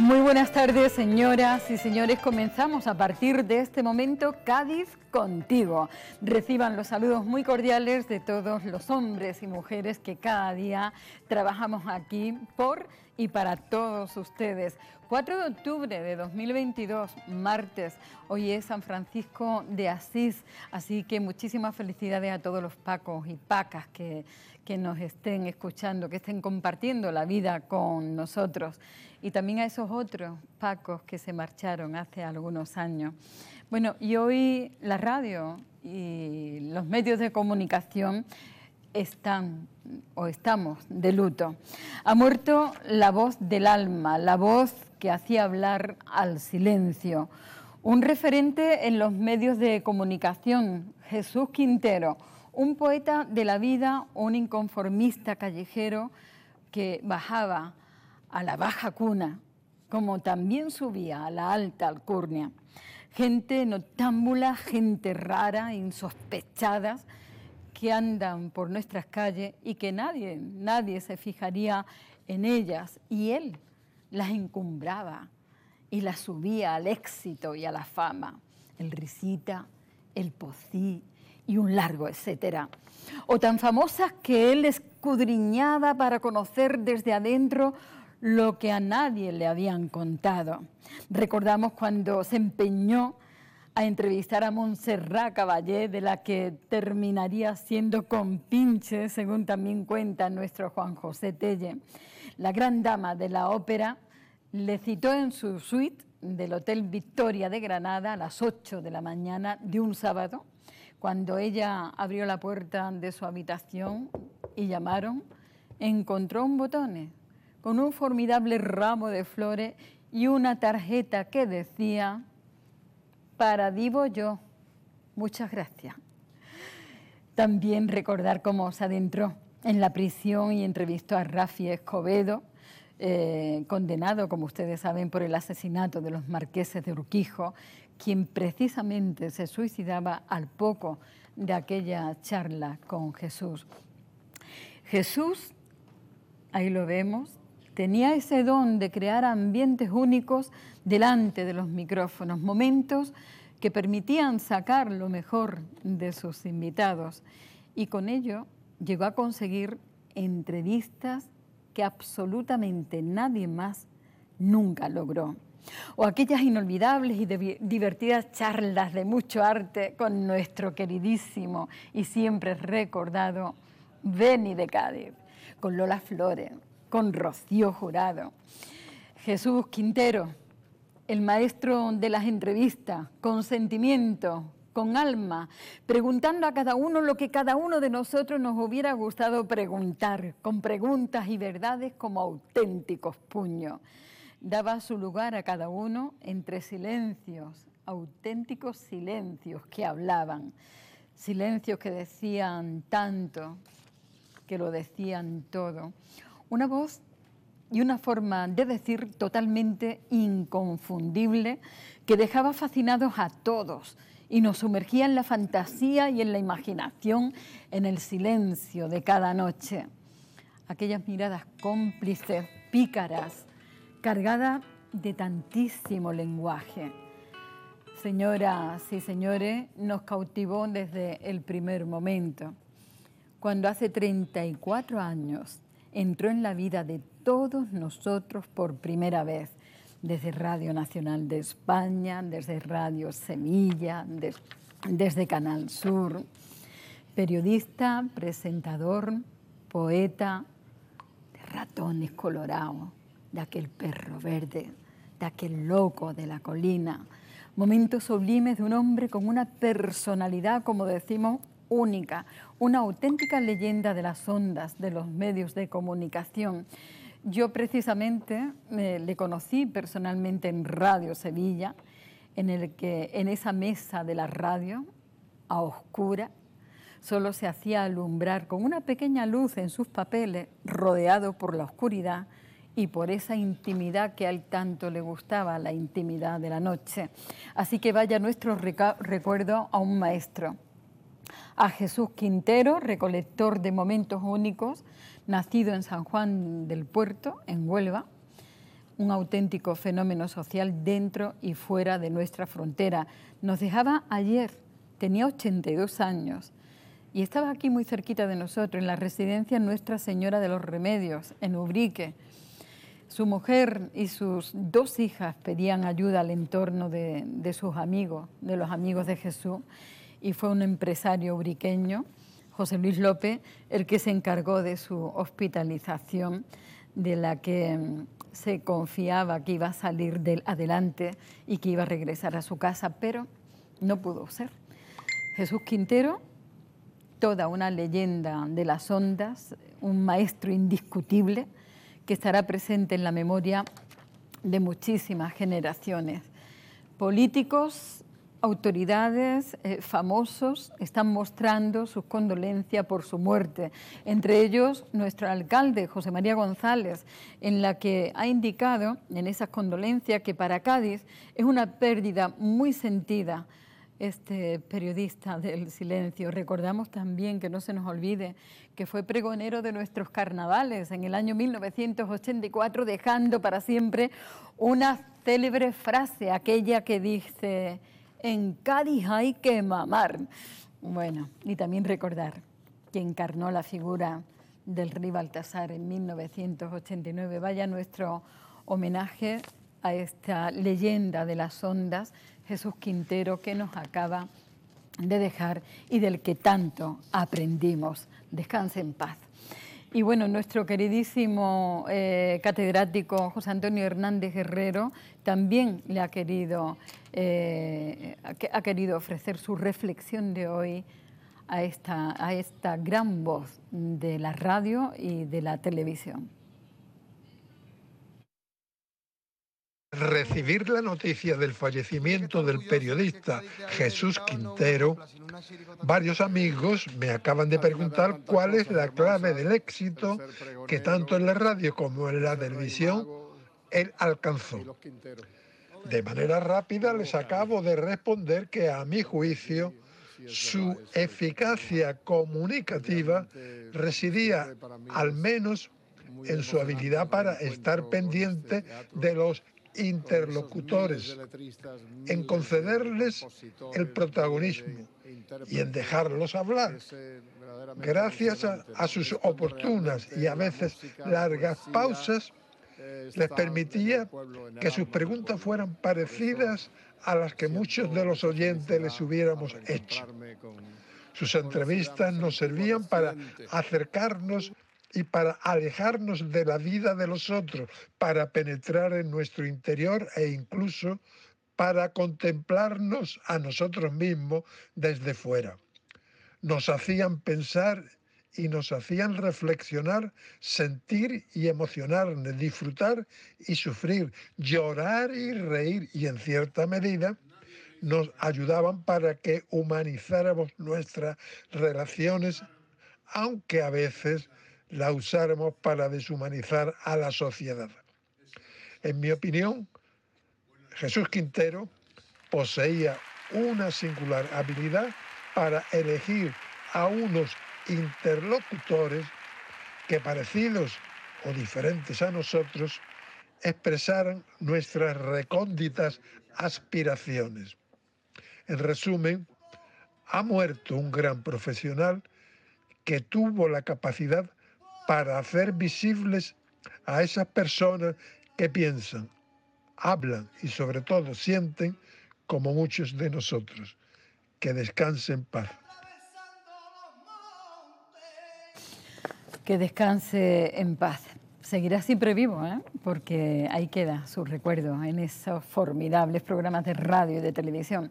Muy buenas tardes, señoras y señores. Comenzamos a partir de este momento Cádiz contigo. Reciban los saludos muy cordiales de todos los hombres y mujeres que cada día trabajamos aquí por y para todos ustedes. 4 de octubre de 2022, martes. Hoy es San Francisco de Asís, así que muchísimas felicidades a todos los pacos y pacas que, que nos estén escuchando, que estén compartiendo la vida con nosotros y también a esos otros Pacos que se marcharon hace algunos años. Bueno, y hoy la radio y los medios de comunicación están o estamos de luto. Ha muerto la voz del alma, la voz que hacía hablar al silencio. Un referente en los medios de comunicación, Jesús Quintero, un poeta de la vida, un inconformista callejero que bajaba a la baja cuna, como también subía a la alta alcurnia. Gente noctámbula, gente rara, insospechadas, que andan por nuestras calles y que nadie, nadie se fijaría en ellas. Y él las encumbraba y las subía al éxito y a la fama. El risita, el pocí y un largo etcétera. O tan famosas que él escudriñaba para conocer desde adentro lo que a nadie le habían contado. Recordamos cuando se empeñó a entrevistar a Montserrat Caballé, de la que terminaría siendo compinche, según también cuenta nuestro Juan José Telle. La gran dama de la ópera le citó en su suite del Hotel Victoria de Granada a las 8 de la mañana de un sábado, cuando ella abrió la puerta de su habitación y llamaron, encontró un botón con un formidable ramo de flores y una tarjeta que decía, para Divo yo, muchas gracias. También recordar cómo se adentró en la prisión y entrevistó a Rafi Escobedo, eh, condenado, como ustedes saben, por el asesinato de los marqueses de Urquijo, quien precisamente se suicidaba al poco de aquella charla con Jesús. Jesús, ahí lo vemos, tenía ese don de crear ambientes únicos delante de los micrófonos, momentos que permitían sacar lo mejor de sus invitados. Y con ello llegó a conseguir entrevistas que absolutamente nadie más nunca logró. O aquellas inolvidables y divertidas charlas de mucho arte con nuestro queridísimo y siempre recordado Benny de Cádiz, con Lola Flores, con Rocío Jurado. Jesús Quintero, el maestro de las entrevistas, con sentimiento, con alma, preguntando a cada uno lo que cada uno de nosotros nos hubiera gustado preguntar, con preguntas y verdades como auténticos puños. Daba su lugar a cada uno entre silencios, auténticos silencios que hablaban, silencios que decían tanto, que lo decían todo. Una voz y una forma de decir totalmente inconfundible que dejaba fascinados a todos y nos sumergía en la fantasía y en la imaginación, en el silencio de cada noche. Aquellas miradas cómplices, pícaras, cargadas de tantísimo lenguaje. Señoras y señores, nos cautivó desde el primer momento. Cuando hace 34 años entró en la vida de todos nosotros por primera vez, desde Radio Nacional de España, desde Radio Semilla, desde Canal Sur, periodista, presentador, poeta de ratones colorados, de aquel perro verde, de aquel loco de la colina, momentos sublimes de un hombre con una personalidad, como decimos, única, una auténtica leyenda de las ondas, de los medios de comunicación. Yo precisamente eh, le conocí personalmente en Radio Sevilla, en el que en esa mesa de la radio, a oscura, solo se hacía alumbrar con una pequeña luz en sus papeles, rodeado por la oscuridad y por esa intimidad que al tanto le gustaba, la intimidad de la noche. Así que vaya nuestro recuerdo a un maestro, a Jesús Quintero, recolector de momentos únicos, nacido en San Juan del Puerto, en Huelva, un auténtico fenómeno social dentro y fuera de nuestra frontera. Nos dejaba ayer, tenía 82 años y estaba aquí muy cerquita de nosotros, en la residencia Nuestra Señora de los Remedios, en Ubrique. Su mujer y sus dos hijas pedían ayuda al entorno de, de sus amigos, de los amigos de Jesús y fue un empresario uriqueño, José Luis López, el que se encargó de su hospitalización, de la que mm, se confiaba que iba a salir adelante y que iba a regresar a su casa, pero no pudo ser. Jesús Quintero, toda una leyenda de las ondas, un maestro indiscutible que estará presente en la memoria de muchísimas generaciones, políticos, autoridades eh, famosos están mostrando sus condolencia por su muerte, entre ellos nuestro alcalde José María González, en la que ha indicado en esas condolencias que para Cádiz es una pérdida muy sentida. Este periodista del silencio, recordamos también que no se nos olvide que fue pregonero de nuestros carnavales en el año 1984, dejando para siempre una célebre frase, aquella que dice en Cádiz hay que mamar. Bueno, y también recordar que encarnó la figura del rey Baltasar en 1989. Vaya nuestro homenaje a esta leyenda de las ondas, Jesús Quintero, que nos acaba de dejar y del que tanto aprendimos. Descanse en paz. Y bueno, nuestro queridísimo eh, catedrático José Antonio Hernández Guerrero también le ha querido eh, ha querido ofrecer su reflexión de hoy a esta, a esta gran voz de la radio y de la televisión. Recibir la noticia del fallecimiento del periodista Jesús Quintero, varios amigos me acaban de preguntar cuál es la clave del éxito que tanto en la radio como en la televisión él alcanzó. De manera rápida les acabo de responder que a mi juicio su eficacia comunicativa residía al menos en su habilidad para estar pendiente de los interlocutores, en concederles el protagonismo y en dejarlos hablar. Gracias a, sus oportunas y a veces largas pausas, eh, les permitía que sus preguntas fueran parecidas a las que muchos de los oyentes les hubiéramos hecho. Sus entrevistas nos servían para acercarnos y para alejarnos de la vida de los otros, para penetrar en nuestro interior e incluso para contemplarnos a nosotros mismos desde fuera. Nos hacían pensar y nos hacían reflexionar, sentir y emocionar, disfrutar y sufrir, llorar y reír y en cierta medida nos ayudaban para que humanizáramos nuestras relaciones, aunque a veces la usáramos para deshumanizar a la sociedad. En mi opinión, Jesús Quintero poseía una singular habilidad para elegir a unos interlocutores que parecidos o diferentes a nosotros expresaran nuestras recónditas aspiraciones. En resumen, ha muerto un gran profesional que tuvo la capacidad para hacer visibles a esas personas que piensan, hablan y sobre todo sienten como muchos de nosotros. Que descanse en paz. Que descanse en paz. Seguirá siempre vivo, ¿eh? porque ahí queda su recuerdo en esos formidables programas de radio y de televisión.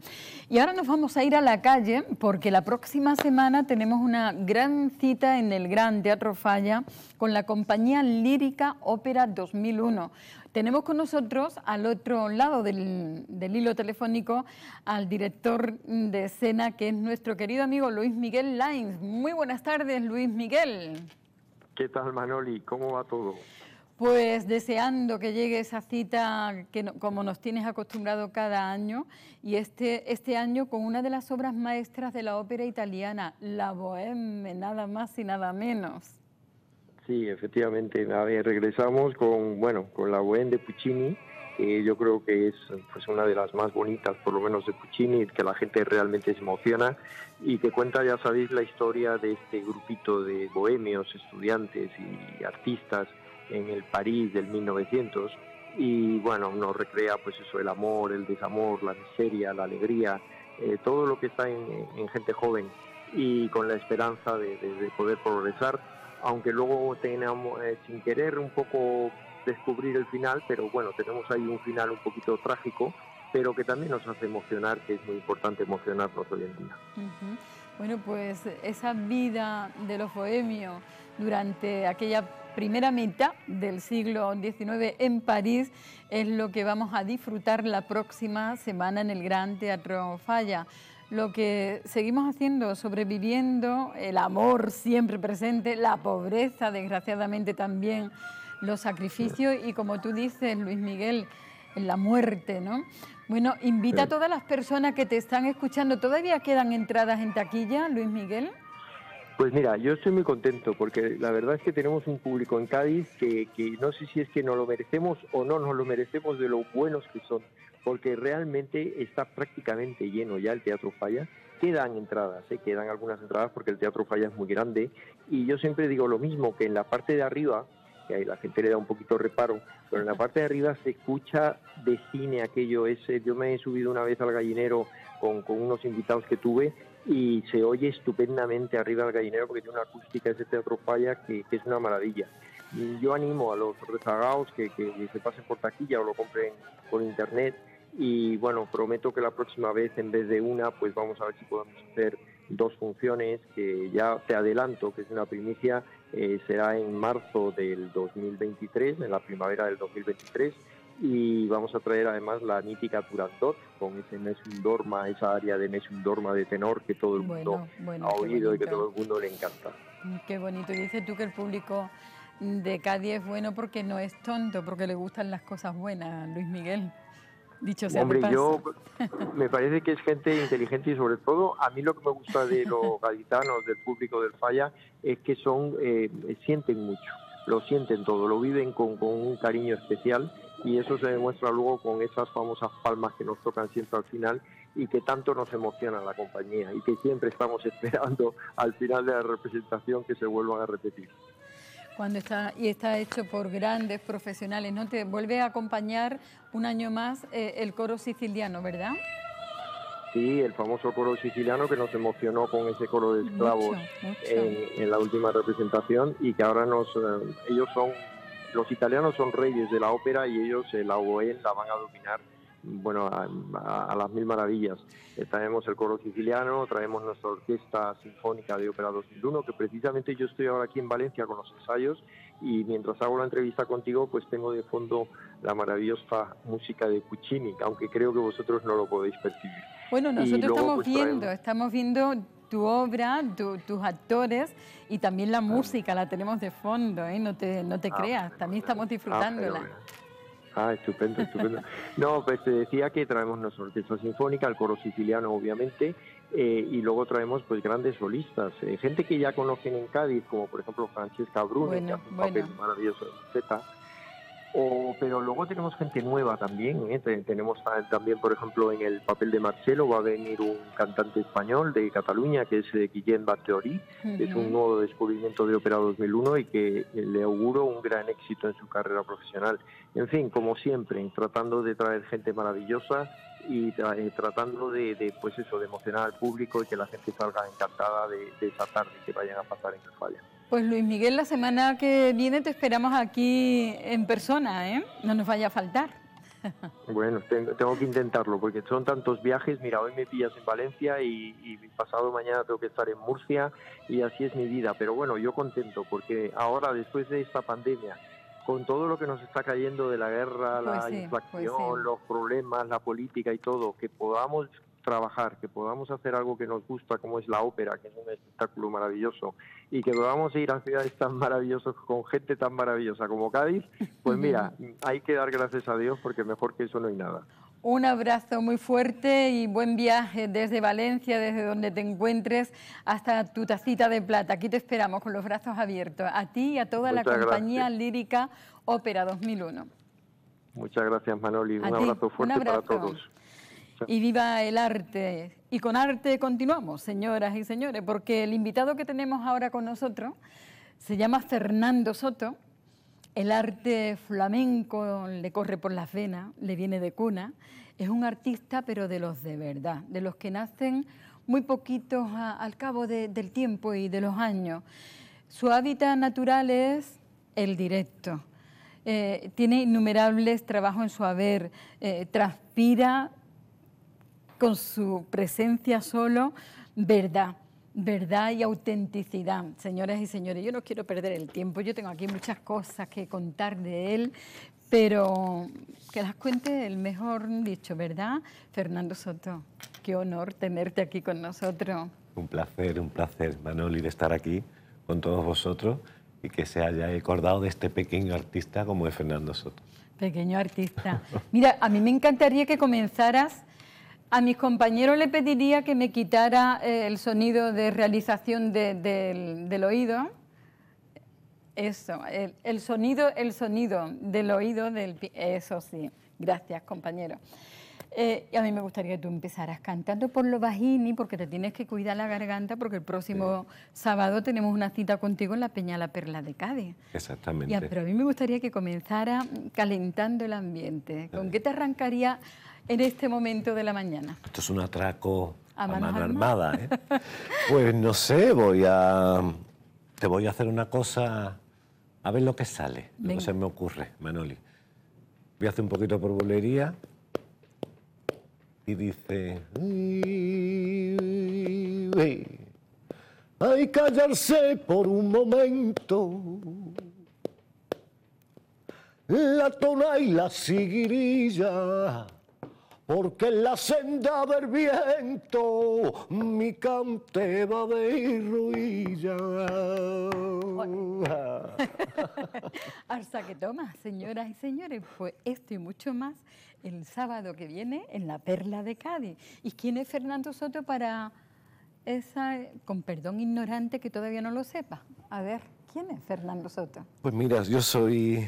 Y ahora nos vamos a ir a la calle porque la próxima semana tenemos una gran cita en el Gran Teatro Falla con la compañía lírica Ópera 2001. Tenemos con nosotros al otro lado del, del, hilo telefónico al director de escena que es nuestro querido amigo Luis Miguel Lines. Muy buenas tardes, Luis Miguel. ¿Qué tal Manoli? ¿Cómo va todo? Pues deseando que llegue esa cita que como nos tienes acostumbrado cada año y este, este año con una de las obras maestras de la ópera italiana, La Bohème, nada más y nada menos. Sí, efectivamente, a regresamos con bueno, con La Bohème de Puccini que yo creo que es pues, una de las más bonitas, por lo menos de Puccini, que la gente realmente se emociona y que cuenta, ya sabéis, la historia de este grupito de bohemios, estudiantes y artistas en el París del 1900 y bueno, nos recrea pues eso, el amor, el desamor, la miseria, la alegría, eh, todo lo que está en, gente joven y con la esperanza de, poder progresar, aunque luego tenemos eh, sin querer un poco descubrir el final, pero bueno, tenemos ahí un final un poquito trágico, pero que también nos hace emocionar, que es muy importante emocionarnos hoy en día. Bueno, pues esa vida de los bohemios durante aquella primera mitad del siglo XIX en París es lo que vamos a disfrutar la próxima semana en el Gran Teatro Falla. Lo que seguimos haciendo, sobreviviendo, el amor siempre presente, la pobreza desgraciadamente también los sacrificios y como tú dices, Luis Miguel, ...en la muerte, ¿no? Bueno, invita a todas las personas que te están escuchando, ¿todavía quedan entradas en taquilla, Luis Miguel? Pues mira, yo estoy muy contento porque la verdad es que tenemos un público en Cádiz que, que no sé si es que nos lo merecemos o no nos lo merecemos de lo buenos que son, porque realmente está prácticamente lleno ya el Teatro Falla. Quedan entradas, ¿eh? quedan algunas entradas porque el Teatro Falla es muy grande y yo siempre digo lo mismo, que en la parte de arriba que la gente le da un poquito reparo, pero en la parte de arriba se escucha de cine aquello. ese. yo me he subido una vez al gallinero con, con unos invitados que tuve y se oye estupendamente arriba al gallinero porque tiene una acústica ese teatro falla que, es una maravilla. Y yo animo a los rezagados que, que se pasen por taquilla o lo compren por internet y bueno, prometo que la próxima vez en vez de una, pues vamos a ver si podemos hacer dos funciones que ya te adelanto, que es una primicia, eh, será en marzo del 2023, en la primavera del 2023, y vamos a traer además la mítica Turandot con ese mesundorma, esa área de mesundorma de tenor que todo el mundo ha oído y que todo el mundo le encanta. Mm, qué bonito, y dices tú que el público de Cádiz es bueno porque no es tonto, porque le gustan las cosas buenas, Luis Miguel. Hombre, yo me parece que es gente inteligente y sobre todo a mí lo que me gusta de los gaditanos, del público del Falla, es que son eh, sienten mucho, lo sienten todo, lo viven con, con un cariño especial y eso se demuestra luego con esas famosas palmas que nos tocan siempre al final y que tanto nos emociona la compañía y que siempre estamos esperando al final de la representación que se vuelvan a repetir. Cuando está, y está hecho por grandes profesionales, ¿no? Te vuelve a acompañar un año más eh, el coro siciliano, ¿verdad? Sí, el famoso coro siciliano que nos emocionó con ese coro de esclavos En, la última representación y que ahora nos, eh, ellos son, los italianos son reyes de la ópera y ellos eh, la OE la van a dominar bueno, a, las mil maravillas. Eh, traemos el coro siciliano, traemos nuestra orquesta sinfónica de Ópera 2001, que precisamente yo estoy ahora aquí en Valencia con los ensayos y mientras hago la entrevista contigo, pues tengo de fondo la maravillosa música de Puccini, aunque creo que vosotros no lo podéis percibir. Bueno, nosotros estamos pues, viendo, estamos viendo tu obra, tus actores y también la música, la tenemos de fondo, ¿eh? no te, no te ah, creas, también estamos ah, disfrutándola. Ah, estupendo, estupendo. No, pues te decía que traemos nuestra orquesta sinfónica, el coro siciliano obviamente, eh, y luego traemos pues grandes solistas, eh, gente que ya conocen en Cádiz, como por ejemplo Francesca Bruno, que hace un papel maravilloso pero luego tenemos gente nueva también. ¿eh? Tenemos también, por ejemplo, en el papel de Marcelo va a venir un cantante español de Cataluña que es eh, Guillem Bateori, Es un nuevo descubrimiento de Opera 2001 y que le auguro un gran éxito en su carrera profesional. En fin, como siempre, tratando de traer gente maravillosa y eh, tratando de, de, pues eso, de emocionar al público y que la gente salga encantada de, esa tarde que vayan a pasar en Cataluña pues Luis Miguel, la semana que viene te esperamos aquí en persona, ¿eh? No nos vaya a faltar. Bueno, tengo que intentarlo porque son tantos viajes. Mira, hoy me pillas en Valencia y, pasado mañana tengo que estar en Murcia y así es mi vida. Pero bueno, yo contento porque ahora, después de esta pandemia, con todo lo que nos está cayendo de la guerra, pues la pues inflación, los problemas, la política y todo, que podamos trabajar, que podamos hacer algo que nos gusta, como es la ópera, que es un espectáculo maravilloso, y que podamos ir a ciudades tan maravillosas con gente tan maravillosa como Cádiz, pues mira, hay que dar gracias a Dios porque mejor que eso no hay nada. Un abrazo muy fuerte y buen viaje desde Valencia, desde donde te encuentres, hasta tu tacita de plata. Aquí te esperamos con los brazos abiertos, a ti y a toda la compañía lírica Ópera 2001. Muchas gracias, Manoli. Un abrazo fuerte para todos y viva el arte. Y con arte continuamos, señoras y señores, porque el invitado que tenemos ahora con nosotros se llama Fernando Soto. El arte flamenco le corre por las venas, le viene de cuna. Es un artista, pero de los de verdad, de los que nacen muy poquitos al cabo del tiempo y de los años. Su hábitat natural es el directo. Eh, tiene innumerables trabajos en su haber, eh, transpira con su presencia solo, verdad verdad y autenticidad. Señoras y señores, yo no quiero perder el tiempo, yo tengo aquí muchas cosas que contar de él, pero que las cuente el mejor dicho, ¿verdad? Fernando Soto, qué honor tenerte aquí con nosotros. Un placer, un placer, Manoli, de estar aquí con todos vosotros y que se haya acordado de este pequeño artista como es Fernando Soto. Pequeño artista. Mira, a mí me encantaría que comenzaras a mis compañeros le pediría que me quitara eh, el sonido de realización del, oído. Eso, el, sonido, el sonido del oído, del, eso sí. Gracias, compañero. Eh, y a mí me gustaría que tú empezaras cantando por lo bajini, porque te tienes que cuidar la garganta, porque el próximo sábado tenemos una cita contigo en la Peña La Perla de Cádiz. Exactamente. pero a mí me gustaría que comenzara calentando el ambiente. ¿Con eh. qué te arrancaría en este momento de la mañana? Esto es un atraco a, mano armada. ¿eh? pues no sé, voy a. Te voy a hacer una cosa, a ver lo que sale, lo que se me ocurre, Manoli. Voy a hacer un poquito por borbolería y dice. Hay callarse por un momento. La tona y la siguirilla porque en la senda del viento mi cante va de ruilla. Arsa que toma, señoras y señores, Fue esto y mucho más el sábado que viene en la Perla de Cádiz. ¿Y quién es Fernando Soto para esa, con perdón ignorante que todavía no lo sepa? A ver, ¿quién es Fernando Soto? Pues mira, yo soy,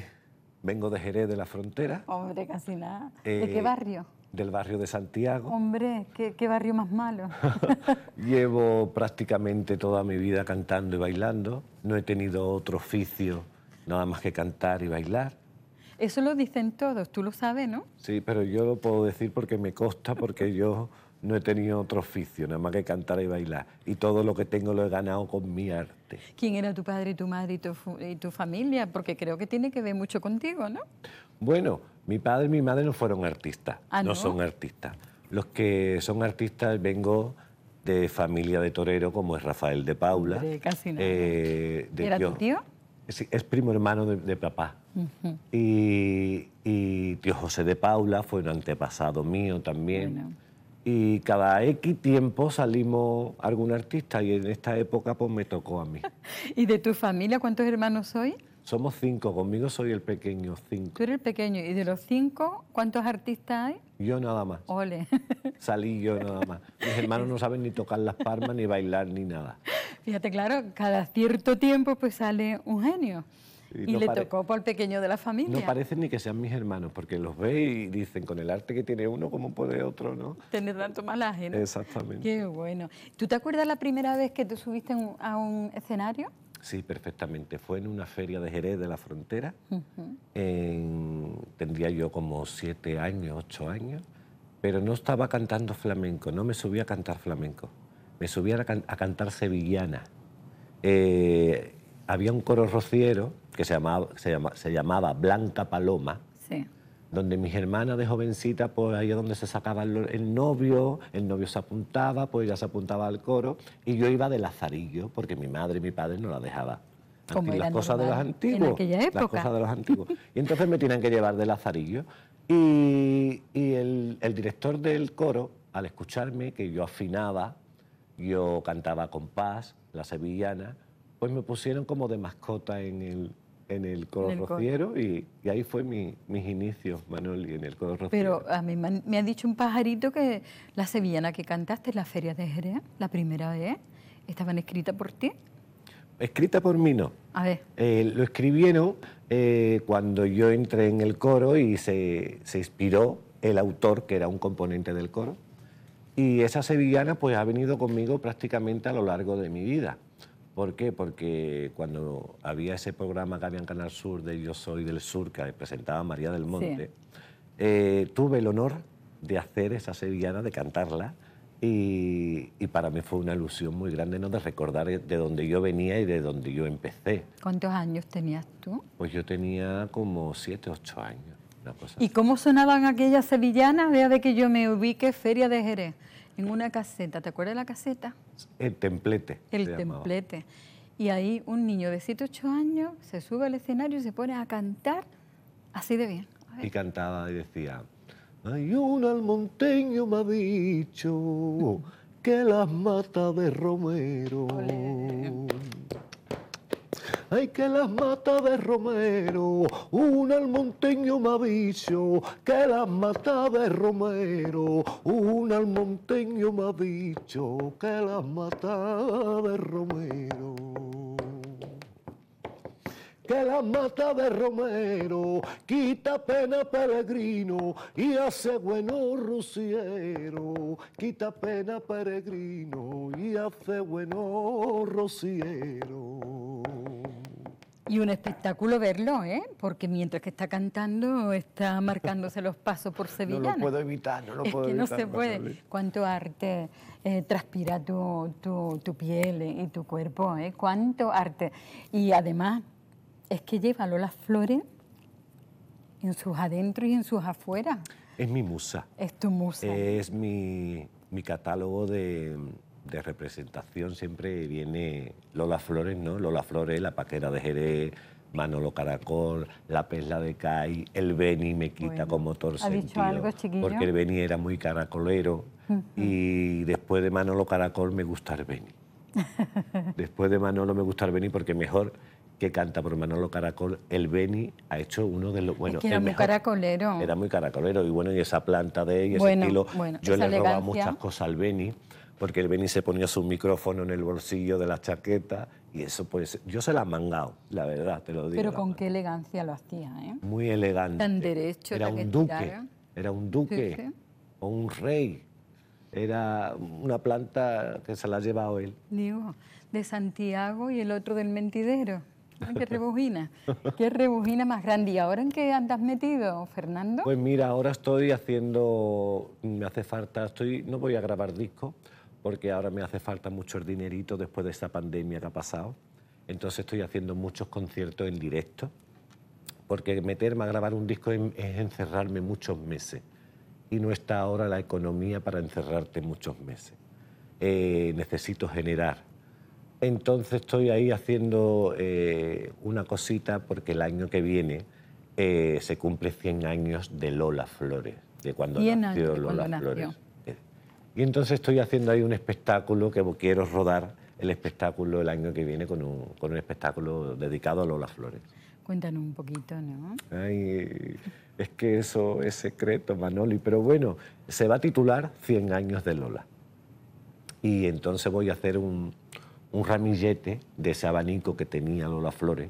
vengo de Jerez de la Frontera. Hombre, casi nada. ¿De qué eh, barrio? del barrio de Santiago. Hombre, qué, barrio más malo. Llevo prácticamente toda mi vida cantando y bailando. No he tenido otro oficio nada más que cantar y bailar. Eso lo dicen todos, tú lo sabes, ¿no? Sí, pero yo lo puedo decir porque me consta, porque yo no he tenido otro oficio, nada más que cantar y bailar. Y todo lo que tengo lo he ganado con mi arte. ¿Quién era tu padre, y tu madre y tu, familia? Porque creo que tiene que ver mucho contigo, ¿no? Bueno, mi padre y mi madre no fueron artistas, ah, no? son artistas. Los que son artistas vengo de familia de torero, como es Rafael de Paula. De casi nada. Eh, ¿Era tu tío? Es, es, primo hermano de, papá. y, tío José de Paula fue un antepasado mío también y cada X tiempo salimos algún artista y en esta época pues me tocó a mí. ¿Y de tu familia cuántos hermanos soy? Somos cinco, conmigo soy el pequeño, cinco. Tú eres el pequeño, ¿y de los cinco cuántos artistas hay? Yo nada más. Ole. Salí yo nada más. Mis hermanos no saben ni tocar las palmas, ni bailar, ni nada. Fíjate, claro, cada cierto tiempo pues sale un genio. Y, le tocó por pequeño de la familia. No parecen ni que sean mis hermanos, porque los ve y dicen, con el arte que tiene uno, ¿cómo puede otro, no? Tener tanto malaje, ¿no? Exactamente. Qué bueno. ¿Tú te acuerdas la primera vez que te subiste a un escenario? Sí, perfectamente. Fue en una feria de Jerez de la Frontera. Tendría yo como siete años, ocho años, pero no estaba cantando flamenco, no me subía a cantar flamenco. Me subía a, cantar sevillana. Eh, había un coro rociero que se llamaba, se Blanca Paloma. donde mis hermanas de jovencita, pues ahí es donde se sacaba el, novio, el novio se apuntaba, pues ella se apuntaba al coro, y yo iba de lazarillo, porque mi madre y mi padre no la dejaban. Como las cosas de los antiguos. Las cosas de los antiguos. Y entonces me tienen que llevar de lazarillo. Y, el, el director del coro, al escucharme que yo afinaba, yo cantaba compás, la sevillana, pues me pusieron como de mascota en el, en el coro rociero Y, ahí fue mis inicios, y en el coro rociero. Pero a mí me ha dicho un pajarito que la sevillana que cantaste en la feria de Jerez, la primera vez, estaban escritas por ti. Escrita por mí no. A ver. Eh, lo escribieron eh, cuando yo entré en el coro y se, se inspiró el autor, que era un componente del coro. Y esa sevillana pues ha venido conmigo prácticamente a lo largo de mi vida. ¿Por qué? Porque cuando había ese programa que había en Canal Sur de Yo Soy del Sur, que presentaba María del Monte, eh, tuve el honor de hacer esa sevillana, de cantarla, y, para mí fue una ilusión muy grande no de recordar de dónde yo venía y de dónde yo empecé. ¿Cuántos años tenías tú? Pues yo tenía como siete, ocho años. ¿Y cómo sonaban aquellas sevillanas? Vea de que yo me ubique Feria de Jerez en una caseta. ¿Te acuerdas de la caseta? El templete. El templete. Y ahí un niño de 7, 8 años se sube al escenario y se pone a cantar así de bien. Y cantaba y decía, hay un almonteño me ha dicho que las mata de Romero ay que las mata de romero, una al monteño dicho. que las mata de romero, una al monteño dicho. que las mata de romero que la mata de Romero, quita pena peregrino y hace bueno rociero, quita pena peregrino y hace bueno rociero. Y un espectáculo verlo, ¿eh? Porque mientras que está cantando, está marcándose los pasos por Sevilla. No lo puedo evitar, no lo es puedo que No se puede. Cuánto arte eh, transpira tu, piel y tu cuerpo, ¿eh? Cuánto arte. Y además, es que lleva las flores en sus adentros y en sus afueras. Es mi musa. Es tu musa. Es mi catálogo de de representación siempre viene Lola Flores, ¿no? Lola Flores, la paquera de Jerez, Manolo Caracol, la perla de Cai, el Beni me quita como chiquito? porque el Beni era muy caracolero y después de Manolo Caracol me gusta el Beni. después de Manolo me gusta el Beni porque mejor que canta por Manolo Caracol, el Beni ha hecho uno de los bueno, era muy caracolero. Era muy caracolero y bueno, y esa planta de él y ese estilo yo le he muchas cosas al Beni porque el Beni se ponía su micrófono en el bolsillo de la chaqueta y eso pues yo se la mangado, la verdad, te lo digo. Pero con qué elegancia lo hacía, ¿eh? Muy elegante. Tan derecho era un duque, era un duque o un rey. Era una planta que se la ha llevado él. Digo, de Santiago y el otro del mentidero. qué rebujina, qué rebujina más grande. ¿Y ahora en qué andas metido, Fernando? Pues mira, ahora estoy haciendo, me hace falta, estoy, no voy a grabar disco, porque ahora me hace falta mucho el dinerito después de esta pandemia que ha pasado. Entonces estoy haciendo muchos conciertos en directo, porque meterme a grabar un disco es encerrarme muchos meses y no está ahora la economía para encerrarte muchos meses. Eh, necesito generar. Entonces estoy ahí haciendo eh, una cosita porque el año que viene eh, se cumple 100 años de Lola Flores, de cuando nació Lola Flores. Y entonces estoy haciendo ahí un espectáculo que quiero rodar el espectáculo el año que viene con un, con un espectáculo dedicado a Lola Flores. Cuéntanos un poquito, ¿no? Ay, es que eso es secreto, Manoli. Pero bueno, se va a titular 100 años de Lola. Y entonces voy a hacer un, un ramillete de ese abanico que tenía Lola Flores,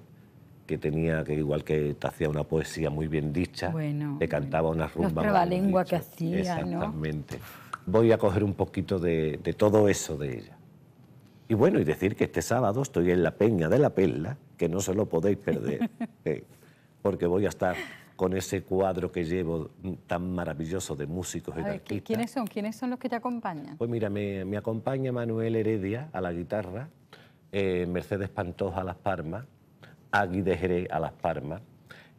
que tenía, que igual que te hacía una poesía muy bien dicha, bueno, le cantaba una rumba. la lengua que hacía, Exactamente voy a coger un poquito de, todo eso de ella. Y bueno, y decir que este sábado estoy en la Peña de la Perla, que no se lo podéis perder, eh, porque voy a estar con ese cuadro que llevo tan maravilloso de músicos y artistas. ¿Quiénes son? ¿Quiénes son los que te acompañan? Pues mira, me, acompaña Manuel Heredia a la guitarra, eh, Mercedes Pantoja a las palmas, Agui de Jerez a las palmas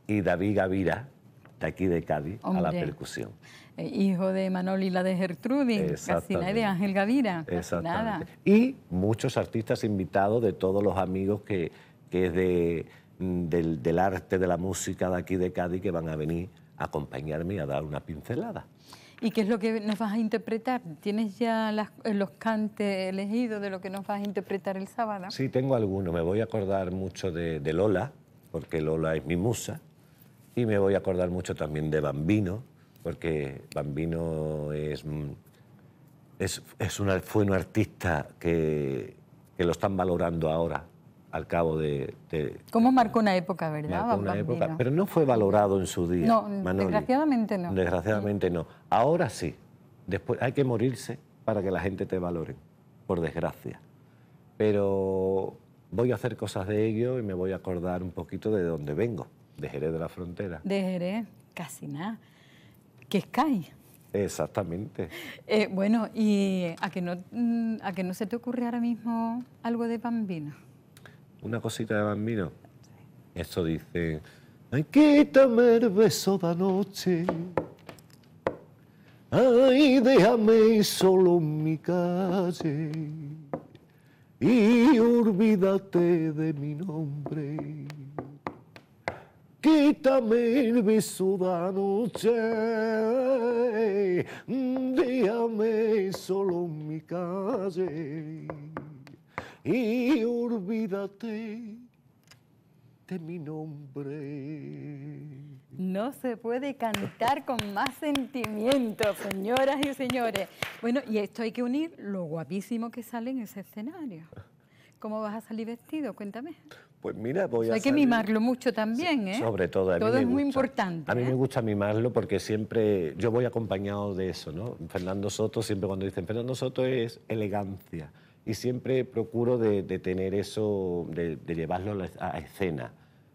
y David Gavira, de aquí de Cádiz, a la percusión. Eh, hijo de Manoli la de Gertrudis, Casina y de Ángel Gavira. Y muchos artistas invitados de todos los amigos que, que de, mm, del, arte, de la música de aquí de Cádiz, que van a venir a acompañarme y a dar una pincelada. ¿Y qué es lo que nos vas a interpretar? ¿Tienes ya eh, los cantes elegidos de lo que nos vas a interpretar el sábado? Sí, tengo algunos. Me voy a acordar mucho de Lola, porque Lola es mi musa. Y me voy a acordar mucho también de Bambino, porque Bambino es, es, es fue un artista que, que, lo están valorando ahora, al cabo de... ¿Cómo marcó una época, verdad? Marcó una época, pero no fue valorado en su día. No, desgraciadamente no. Desgraciadamente no. Ahora sí, después hay que morirse para que la gente te valore, por desgracia. Pero voy a hacer cosas de ello y me voy a acordar un poquito de dónde vengo, de Jerez de la Frontera. De Jerez, casi nada que es Exactamente. Eh, bueno, ¿y a que, no, mm, a que no se te ocurre ahora mismo algo de bambino? Una cosita de bambino. Eso dice, ay, quítame el beso de noche, ay, déjame solo en mi calle y olvídate de mi nombre. Quítame el beso de noche, déjame solo en mi calle y olvídate de mi nombre. No se puede cantar con más sentimiento, señoras y señores. Bueno, y esto hay que unir lo guapísimo que sale en ese escenario. ¿Cómo vas a salir vestido? Cuéntame. Pues mira, Hay que mimarlo mucho también, ¿eh? Sobre todo. todo es muy importante. A mí me ¿eh? gusta mimarlo porque siempre. Yo voy acompañado de eso, ¿no? Fernando Soto, siempre cuando dicen Fernando Soto es elegancia. Y siempre procuro de, tener eso, de, llevarlo a, escena.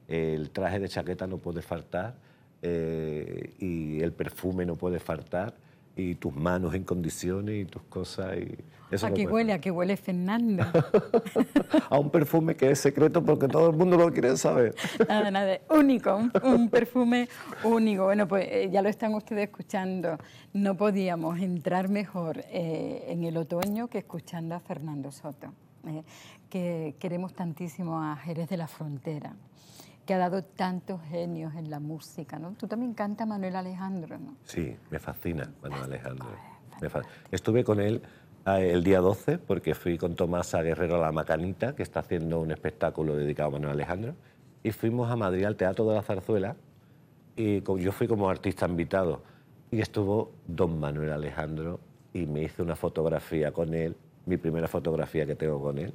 El traje de chaqueta no puede faltar eh, y el perfume no puede faltar y tus manos en condiciones y tus cosas. Y eso ah, ¿A qué huele? ¿A qué huele Fernando? a un perfume que es secreto porque todo el mundo lo quiere saber. nada, nada, único, un, perfume único. Bueno, pues eh, ya lo están ustedes escuchando. No podíamos entrar mejor eh, en el otoño que escuchando a Fernando Soto, eh, que queremos tantísimo a Jerez de la Frontera que ha dado tantos genios en la música, Tú también canta Manuel Alejandro, ¿no? Sí, me fascina Manuel Alejandro. Eh, me Estuve con él eh, el día 12 porque fui con Tomás Guerrero a La Macanita, que está haciendo un espectáculo dedicado a Manuel Alejandro, y fuimos a Madrid al Teatro de la Zarzuela y yo fui como artista invitado y estuvo don Manuel Alejandro y me hice una fotografía con él, mi primera fotografía que tengo con él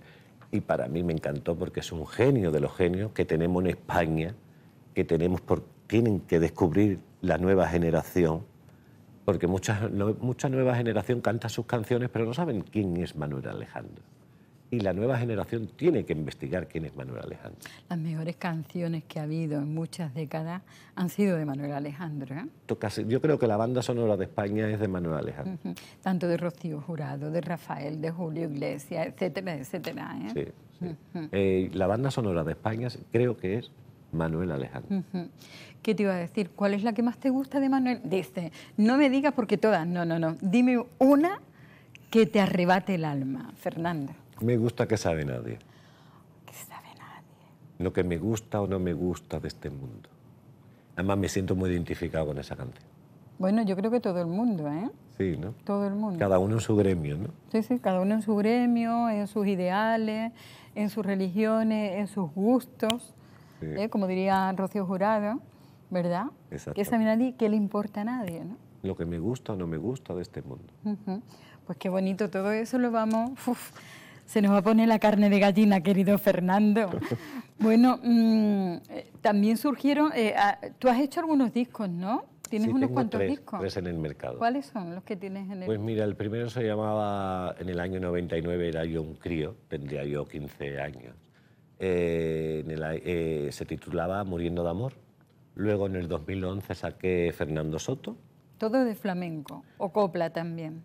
y para mí me encantó porque es un genio de los genios que tenemos en España, que tenemos por, tienen que descubrir la nueva generación, porque mucha, mucha nueva generación canta sus canciones, pero no saben quién es Manuel Alejandro y la nueva generación tiene que investigar quién es Manuel Alejandro. Las mejores canciones que ha habido en muchas décadas han sido de Manuel Alejandro. ¿eh? Yo creo que la banda sonora de España es de Manuel Alejandro. Tanto de Rocío Jurado, de Rafael, de Julio Iglesias, etcétera, etcétera. ¿eh? Sí, sí. Eh, la banda sonora de España creo que es Manuel Alejandro. ¿Qué te iba a decir? ¿Cuál es la que más te gusta de Manuel? Dice, este. no me digas porque todas, no, no, no. Dime una que te arrebate el alma, Fernanda me gusta que sabe nadie. Que sabe nadie. Lo que me gusta o no me gusta de este mundo. Además me siento muy identificado con esa canción. Bueno, yo creo que todo el mundo, ¿eh? Sí, ¿no? Todo el mundo. Cada uno en su gremio, ¿no? Sí, sí, cada uno en su gremio, en sus ideales, en sus religiones, en sus gustos, ¿eh? como diría Rocío Jurado, ¿verdad? Exacto. Que sabe nadie, que le importa a nadie, ¿no? Lo que me gusta o no me gusta de este mundo. Pues qué bonito, todo eso lo vamos... Se nos va a poner la carne de gallina, querido Fernando. bueno, mm, eh, también surgieron, eh, ah, tú has hecho algunos discos, ¿no? Tienes unos cuantos discos. en el mercado. ¿Cuáles son los que tienes en el Pues mira, el primero se llamaba, en el año 99 era yo un crío, tendría yo 15 años. Eh, se titulaba Muriendo de Amor. Luego en el 2011 saqué Fernando Soto. ¿Todo de flamenco o copla también?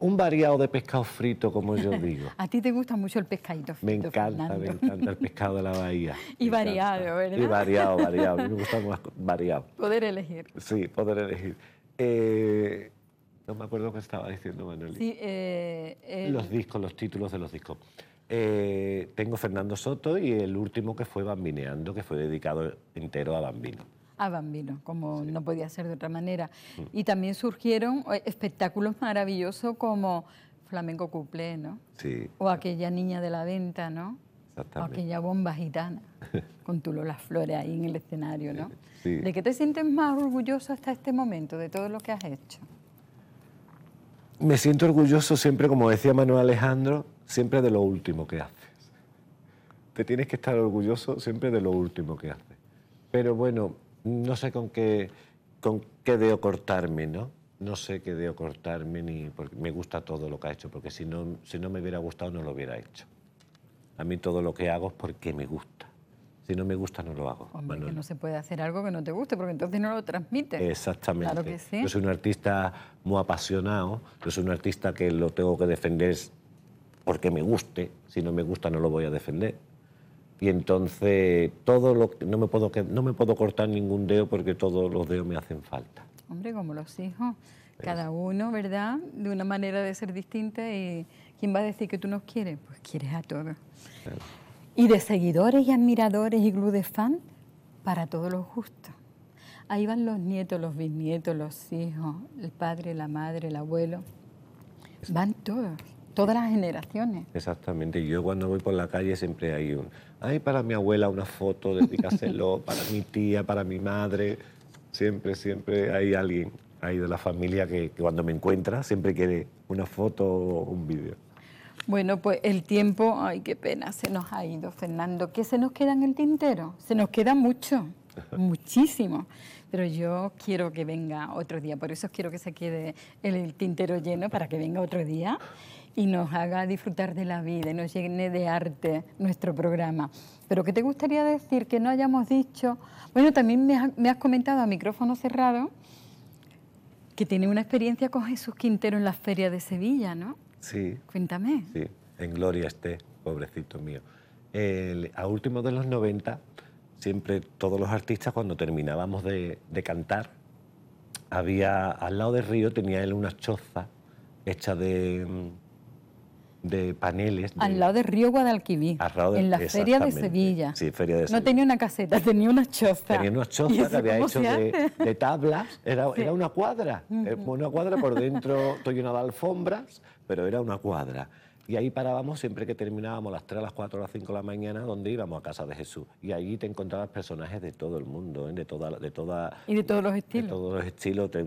un variado de pescado frito, como yo digo. A ti te gusta mucho el pescadito frito. Me encanta, me encanta el pescado de la bahía. y variado, ¿verdad? Y variado, variado. me gusta más variado. Poder elegir. Sí, poder elegir. Eh, no me acuerdo qué estaba diciendo Manuel. Eh, los discos, los títulos de los discos. Eh, tengo Fernando Soto y el último que fue Bambineando, que fue dedicado entero a Bambino a Bambino, como no podía ser de otra manera. Mm. Y también surgieron eh, espectáculos maravillosos como Flamenco Cuplé, ¿no? Sí. O aquella niña de la venta, ¿no? Exactamente. O aquella bomba gitana, con Tulo las flores ahí en el escenario, ¿no? ¿De qué te sientes más orgulloso hasta este momento, de todo lo que has hecho? Me siento orgulloso siempre, como decía Manuel Alejandro, siempre de lo último que haces. Te tienes que estar orgulloso siempre de lo último que haces. Pero bueno, no sé con qué, con qué debo cortarme, ¿no? No sé qué debo cortarme ni porque me gusta todo lo que ha hecho, porque si no, si no me hubiera gustado no lo hubiera hecho. A mí todo lo que hago es porque me gusta. Si no me gusta, no lo hago. Hombre, no se puede hacer algo que no te guste, porque entonces no lo transmites. Exactamente. Yo soy un artista muy apasionado, yo soy un artista que lo tengo que defender porque me guste. Si no me gusta, no lo voy a defender. Y entonces todo lo no me puedo no me puedo cortar ningún dedo porque todos los dedos me hacen falta. Hombre, como los hijos, eh. cada uno, ¿verdad? De una manera de ser distinta y quién va a decir que tú nos quieres, pues quieres a todos. Y de seguidores y admiradores y club de fan para todos los gustos. Ahí van los nietos, los bisnietos, los hijos, el padre, la madre, el abuelo. Van todos. Todas las generaciones. Exactamente. Yo cuando voy por la calle siempre hay un, ...hay para mi abuela una foto, de dedícaselo, para mi tía, para mi madre. Siempre, siempre hay alguien ahí de la familia que, cuando me encuentra siempre quiere una foto o un vídeo. Bueno, pues el tiempo, ay, qué pena, se nos ha ido, Fernando. ...que se nos queda en el tintero? Se nos queda mucho, muchísimo. Pero yo quiero que venga otro día, por eso quiero que se quede el tintero lleno para que venga otro día y nos haga disfrutar de la vida y nos llene de arte nuestro programa. Pero ¿qué te gustaría decir que no hayamos dicho? Bueno, también me, has comentado a micrófono cerrado que tiene una experiencia con Jesús Quintero en la Feria de Sevilla, ¿no? Sí. Cuéntame. Sí, en gloria esté, pobrecito mío. a último de los 90, siempre todos los artistas cuando terminábamos de, de cantar, había al lado del río tenía él una choza hecha de, mm, de paneles. al lado de Río Guadalquivir. en la Feria de Sevilla. Sí, Feria de Sevilla. No tenía una caseta, tenía una choza. Tenía una choza que había hecho de, tablas. Era, una cuadra. Eh, una cuadra por dentro, estoy llena de alfombras, pero era una cuadra. Y ahí parábamos siempre que terminábamos las 3, las 4, las 5 de la mañana, donde íbamos a casa de Jesús. Y allí te encontrabas personajes de todo el mundo, ¿eh? de toda... De toda y de todos los estilos. De todos los estilos. te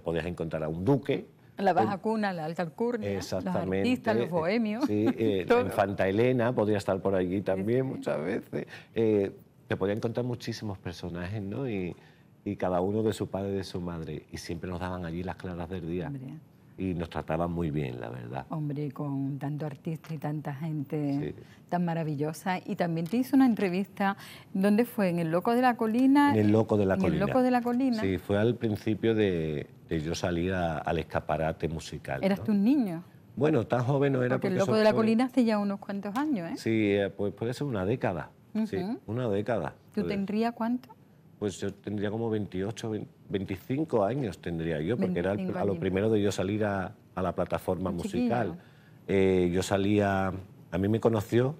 podías encontrar a un duque, la baja cuna, la alta alcurnia, los artistas, los bohemios. Sí, eh, la infanta Elena podría estar por allí también muchas veces. Eh, te podía encontrar muchísimos personajes, ¿no? Y, y, cada uno de su padre y de su madre. Y siempre nos daban allí las claras del día. Y nos trataban muy bien, la verdad. Hombre, con tanto artista y tanta gente tan maravillosa. Y también te hice una entrevista, ¿dónde fue? ¿En El Loco de la Colina? En El Loco de la Colina. En El Loco de la Colina. Sí, fue al principio de, de yo salir al escaparate musical. ¿Eras tú un niño? Bueno, tan joven no era porque... el Loco de la Colina hace ya unos cuantos años, ¿eh? Sí, eh, pues puede ser una década, sí, una década. ¿Tú tendría tendrías cuánto? Pues yo tendría como 28, 25 años tendría yo, porque era a lo primero de yo salir a, la plataforma musical. Eh, yo salía... A mí me conoció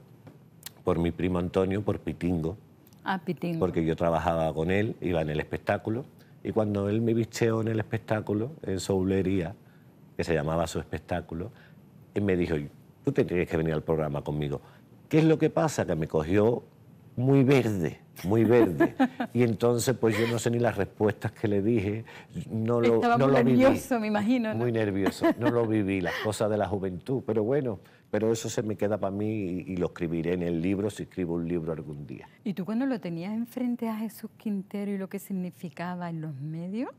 por mi primo Antonio, por Pitingo. Ah, Pitingo. Porque yo trabajaba con él, iba en el espectáculo y cuando él me visteó en el espectáculo, en Soulería, que se llamaba su espectáculo, él me dijo, tú tienes que venir al programa conmigo. ¿Qué es lo que pasa? Que me cogió muy verde, muy verde. Y entonces, pues yo no sé ni las respuestas que le dije, no lo, Estaba no muy nervioso, me imagino. Muy nervioso, no lo viví, las cosas de la juventud. Pero bueno, pero eso se me queda para mí y, lo escribiré en el libro si escribo un libro algún día. ¿Y tú cuando lo tenías enfrente a Jesús Quintero y lo que significaba en los medios?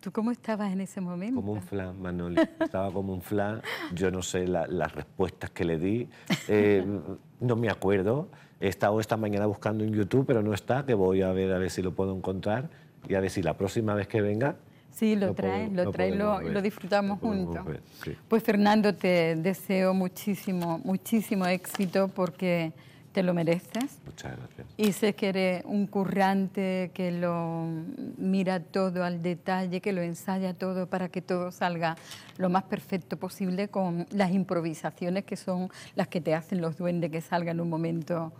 ¿Tú cómo estabas en ese momento? Como un flan, Manoli. Estaba como un flan. Yo no sé las respuestas que le di. Eh, no me acuerdo. He estado esta mañana buscando en YouTube, pero no está, que voy a ver a ver si lo puedo encontrar y a ver si la próxima vez que venga Sí, lo traes, trae, lo trae, lo, disfrutamos juntos. Pues Fernando, te deseo muchísimo, muchísimo éxito porque te lo mereces. Muchas gracias. Y sé que eres un currante que lo mira todo al detalle, que lo ensaya todo para que todo salga lo más perfecto posible con las improvisaciones que son las que te hacen los duendes que salgan en un momento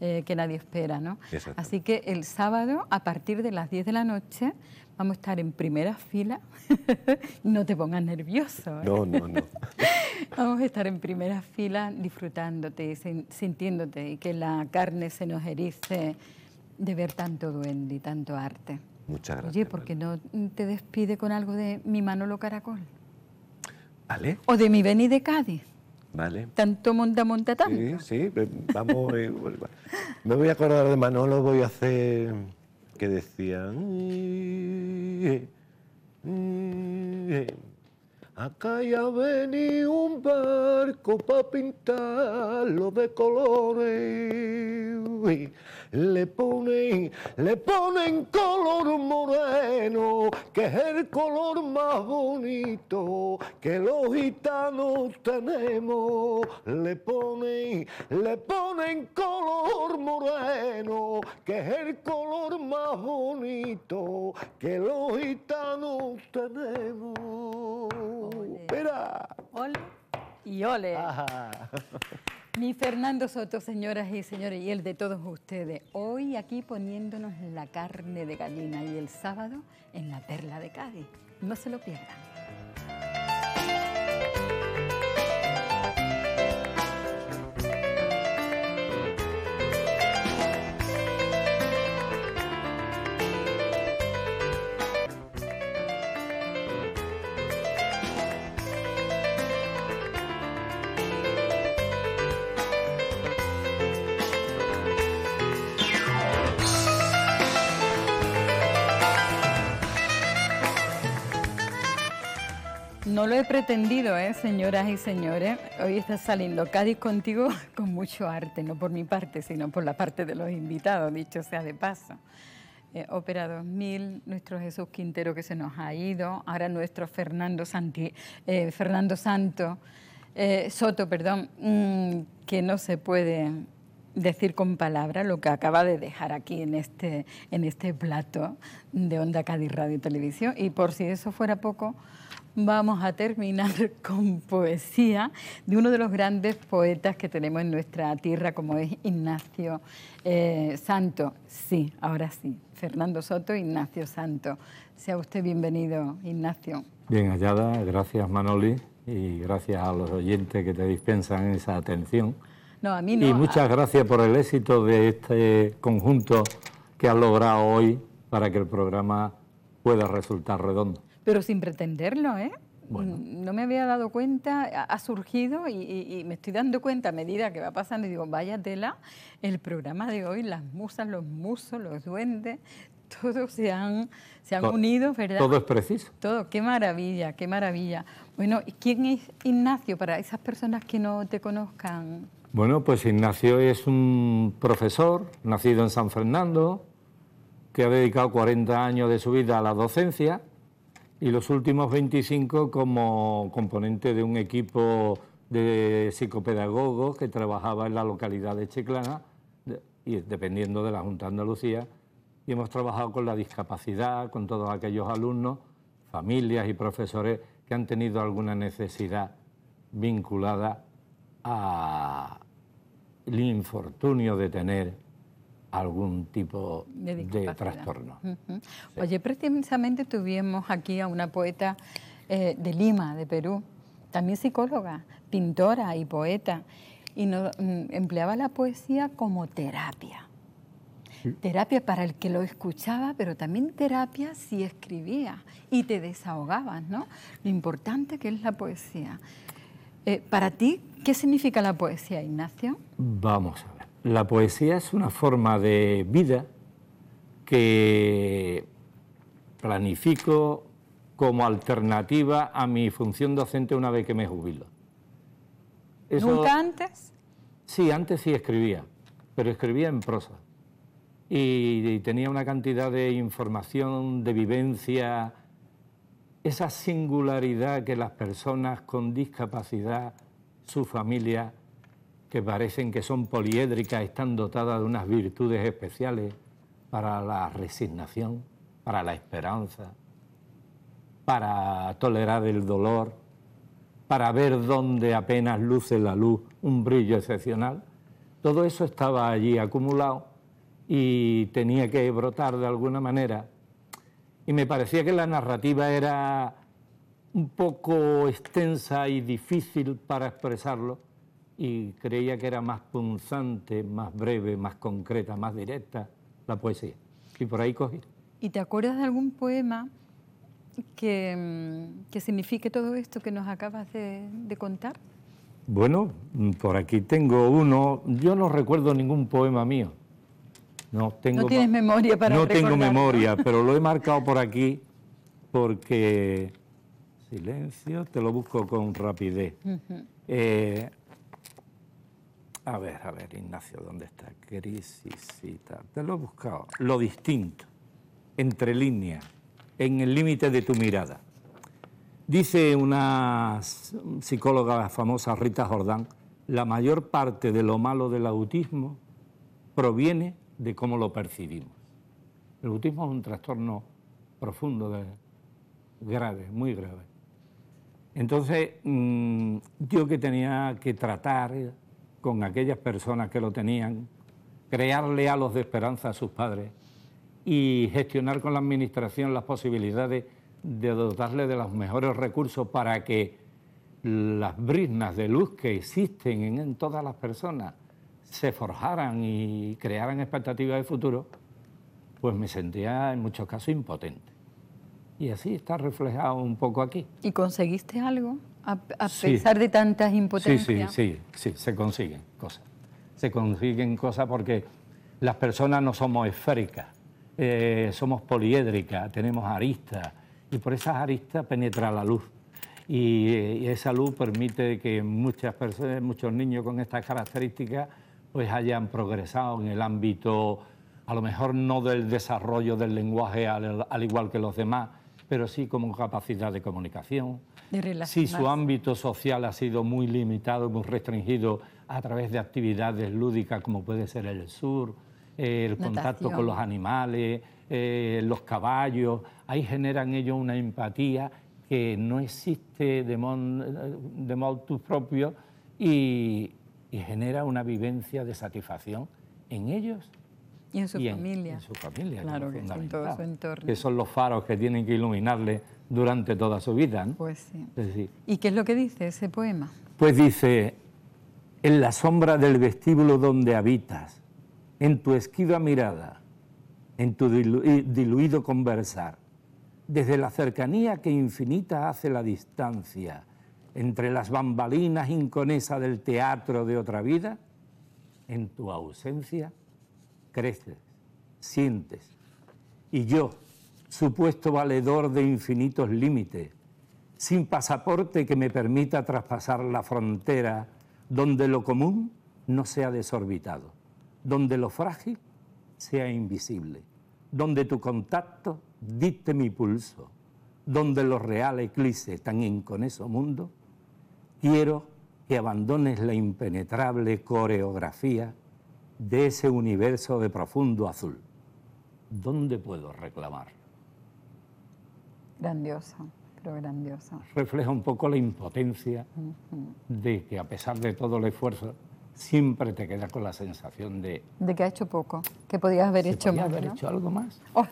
eh, que nadie espera, ¿no? Así que el sábado a partir de las 10 de la noche vamos a estar en primera fila. no te pongas nervioso. ¿eh? No, no, no. vamos a estar en primera fila disfrutándote, sintiéndote y que la carne se nos erice de ver tanto duende y tanto arte. Muchas gracias. Oye, ¿por qué no te despide con algo de mi Manolo Caracol? ¿Vale? O de mi Beni de Cádiz. Vale. Tanto monta, monta, tanto. Sí, sí, vamos. Eh, me voy a acordar de Manolo, voy a hacer que decían... Acá ya vení un barco para pintarlo de colores. Le ponen, le ponen color moreno, que es el color más bonito que los gitanos tenemos. Le ponen, le ponen color moreno, que es el color más bonito que los gitanos tenemos. ¡Espera! Ole y ole. Mi Fernando Soto, señoras y señores, y el de todos ustedes. Hoy aquí poniéndonos la carne de gallina y el sábado en la perla de Cádiz. No se lo pierdan. No lo he pretendido, ¿eh? señoras y señores. Hoy está saliendo Cádiz contigo con mucho arte, no por mi parte, sino por la parte de los invitados, dicho sea de paso. Eh, Ópera 2000, nuestro Jesús Quintero que se nos ha ido, ahora nuestro Fernando, Santi, eh, Fernando Santo, eh, Soto, perdón, mm, que no se puede decir con palabras lo que acaba de dejar aquí en este, en este plato de Onda Cádiz Radio y Televisión. Y por si eso fuera poco, vamos a terminar con poesía de uno de los grandes poetas que tenemos en nuestra tierra, como es Ignacio eh, Santo. Sí, ahora sí, Fernando Soto, Ignacio Santo. Sea usted bienvenido, Ignacio. Bien hallada, gracias Manoli y gracias a los oyentes que te dispensan esa atención. Y muchas gracias por el éxito de este conjunto que ha logrado hoy para que el programa pueda resultar redondo. Pero sin pretenderlo, ¿eh? Bueno. No me había dado cuenta, ha surgido y, me estoy dando cuenta a medida que va pasando y digo, vaya tela, el programa de hoy, las musas, los musos, los duendes, todos se han, se unido, ¿verdad? Todo es preciso. Todo, qué maravilla, qué maravilla. Bueno, ¿quién es Ignacio para esas personas que no te conozcan? Bueno, pues Ignacio es un profesor nacido en San Fernando, que ha dedicado 40 años de su vida a la docencia y los últimos 25 como componente de un equipo de psicopedagogos que trabajaba en la localidad de Chiclana, y dependiendo de la Junta de Andalucía, y hemos trabajado con la discapacidad, con todos aquellos alumnos, familias y profesores que han tenido alguna necesidad vinculada a, el infortunio de tener algún tipo de, trastorno. Oye, precisamente tuvimos aquí a una poeta eh, de Lima, de Perú, también psicóloga, pintora y poeta, y no, mm, empleaba la poesía como terapia. Terapia para el que lo escuchaba, pero también terapia si escribía... y te desahogabas, ¿no? Lo importante que es la poesía. Eh, para ti, ¿qué significa la poesía, Ignacio? Vamos a ver. La poesía es una forma de vida que planifico como alternativa a mi función docente una vez que me jubilo. ¿Nunca antes? Sí, antes sí escribía, pero escribía en prosa. y tenía una cantidad de información, de vivencia, esa singularidad que las personas con discapacidad, su familia, que parecen que son poliédricas, están dotadas de unas virtudes especiales para la resignación, para la esperanza, para tolerar el dolor, para ver donde apenas luce la luz un brillo excepcional. Todo eso estaba allí acumulado y tenía que brotar de alguna manera y me parecía que la narrativa era un poco extensa y difícil para expresarlo y creía que era más punzante, más breve, más concreta, más directa la poesía. Y por ahí cogí. ¿Y te acuerdas de algún poema que, mm, que signifique todo esto que nos acabas de contar? Bueno, por aquí tengo uno. Yo no recuerdo ningún poema mío no, tengo, tienes memoria para No tengo memoria, pero lo he marcado por aquí porque... Silencio, te lo busco con rapidez. Eh, a ver, a ver, Ignacio, ¿dónde está? Crisisita. Te lo he buscado. Lo distinto, entre líneas, en el límite de tu mirada. Dice una psicóloga famosa, Rita Jordán, la mayor parte de lo malo del autismo proviene de cómo lo percibimos. El autismo es un trastorno profundo, de, grave, muy grave. Entonces, mm, yo que tenía que tratar con aquellas personas que lo tenían, crearle a los de esperanza a sus padres y gestionar con la administración las posibilidades de dotarle de los mejores recursos para que las brisnas de luz que existen en todas las personas se forjaran y crearan expectativas de futuro, pues me sentía en muchos casos impotente. Y así está reflejado un poco aquí. ¿Y conseguiste algo a, pesar de tantas impotencias? Sí, sí, sí, sí, se consiguen cosas. Se consiguen cosas porque las personas no somos esféricas, eh, somos poliédricas, tenemos aristas y por esas aristas penetra la luz. y eh, esa luz permite que muchas personas, muchos niños con estas características pues hayan progresado en el ámbito, a lo mejor no del desarrollo del lenguaje al, igual que los demás, pero sí como capacidad de comunicación. De si su ámbito social ha sido muy limitado, muy restringido a través de actividades lúdicas como puede ser el sur, eh, el contacto con los animales, eh, los caballos, ahí generan ellos una empatía que no existe de, de modo propio y, y genera una vivencia de satisfacción en ellos y en su familia. En, su familia, claro que, en todo su entorno. Que son los faros que tienen que iluminarle durante toda su vida. Pues sí. ¿Y qué es lo que dice ese poema? Pues dice, en la sombra del vestíbulo donde habitas, en tu esquiva mirada, en tu diluido conversar, desde la cercanía que infinita hace la distancia, entre las bambalinas inconesas del teatro de otra vida, en tu ausencia creces, sientes. Y yo, supuesto valedor de infinitos límites, sin pasaporte que me permita traspasar la frontera donde lo común no sea desorbitado, donde lo frágil sea invisible, donde tu contacto dicte mi pulso, donde lo real eclipse tan inconeso mundo Quiero que abandones la impenetrable coreografía de ese universo de profundo azul. ¿Dónde puedo reclamar? Grandiosa, pero grandiosa. Refleja un poco la impotencia de que a pesar de todo el esfuerzo, siempre te quedas con la sensación de... De que ha hecho poco, que podías haber hecho más. haber hecho algo más. Oh.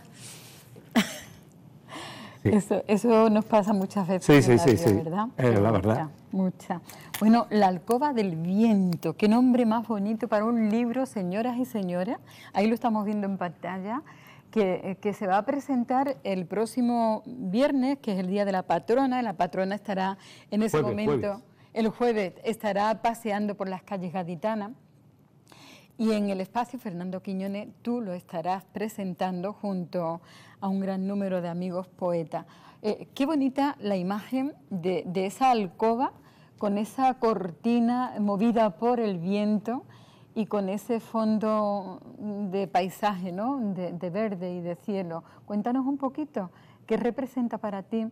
Eso, nos pasa muchas veces. la sí, ¿verdad? verdad. Mucha, Bueno, La Alcoba del Viento. Qué nombre más bonito para un libro, señoras y señores. Ahí lo estamos viendo en pantalla. Que, eh, se va a presentar el próximo viernes, que es el día de la patrona. La patrona estará en ese momento, el jueves, estará paseando por las calles gaditanas. Y en el espacio, Fernando Quiñones, tú lo estarás presentando junto a un gran número de amigos poetas. Eh, qué bonita la imagen de, esa alcoba con esa cortina movida por el viento y con ese fondo de paisaje, ¿no? de, de verde y de cielo. Cuéntanos un poquito, ¿qué representa para ti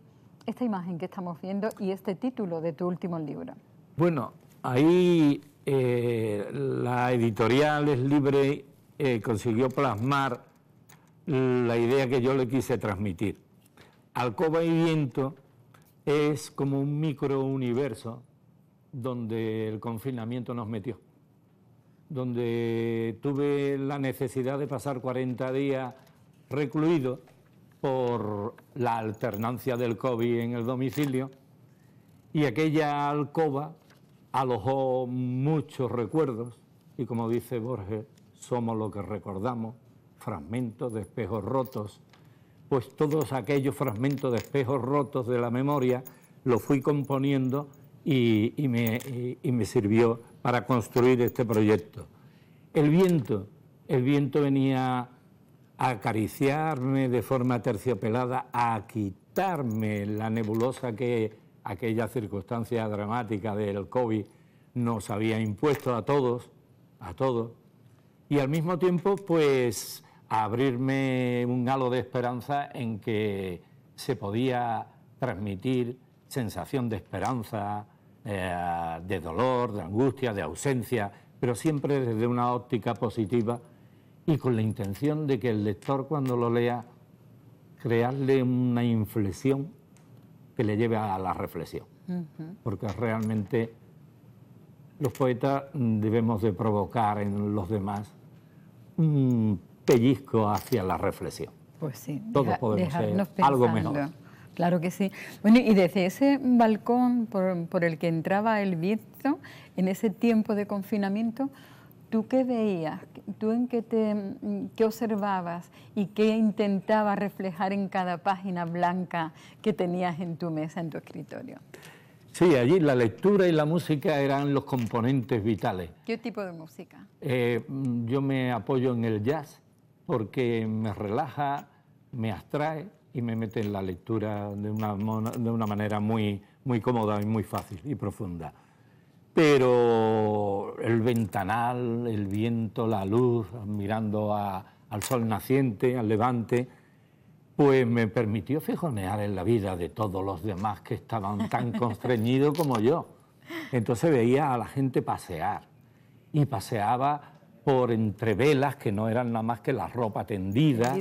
esta imagen que estamos viendo y este título de tu último libro? Bueno, ahí eh, la editorial Es Libre eh, consiguió plasmar la idea que yo le quise transmitir. Alcoba y Viento es como un microuniverso donde el confinamiento nos metió, donde tuve la necesidad de pasar 40 días recluido por la alternancia del COVID en el domicilio y aquella alcoba alojó muchos recuerdos y como dice Borges, somos lo que recordamos, fragmentos de espejos rotos, pues todos aquellos fragmentos de espejos rotos de la memoria lo fui componiendo y, me, me sirvió para construir este proyecto. El viento, el viento venía a acariciarme de forma terciopelada, a quitarme la nebulosa que aquella circunstancia dramática del COVID nos había impuesto a todos, a todos, y al mismo tiempo, pues, abrirme un halo de esperanza en que se podía transmitir sensación de esperanza, eh, de dolor, de angustia, de ausencia, pero siempre desde una óptica positiva y con la intención de que el lector cuando lo lea crearle una inflexión que le lleve a la reflexión. Porque realmente los poetas debemos de provocar en los demás un pellizco hacia la reflexión. Pues sí, todos podemos ser algo mejor. Claro que sí. y desde ese balcón por, por el que entraba el viento, en ese tiempo de confinamiento, ¿Tú qué veías? ¿Tú en qué, te, mm, observabas y qué intentaba reflejar en cada página blanca que tenías en tu mesa, en tu escritorio? Sí, allí la lectura y la música eran los componentes vitales. ¿Qué tipo de música? Eh, yo me apoyo en el jazz porque me relaja, me abstrae y me mete en la lectura de una, de una manera muy, muy cómoda y muy fácil y profunda pero el ventanal, el viento, la luz, mirando al sol naciente, al levante, pues me permitió fijonear en la vida de todos los demás que estaban tan constreñidos como yo. Entonces veía a la gente pasear y paseaba por entre velas que no eran nada más que la ropa tendida.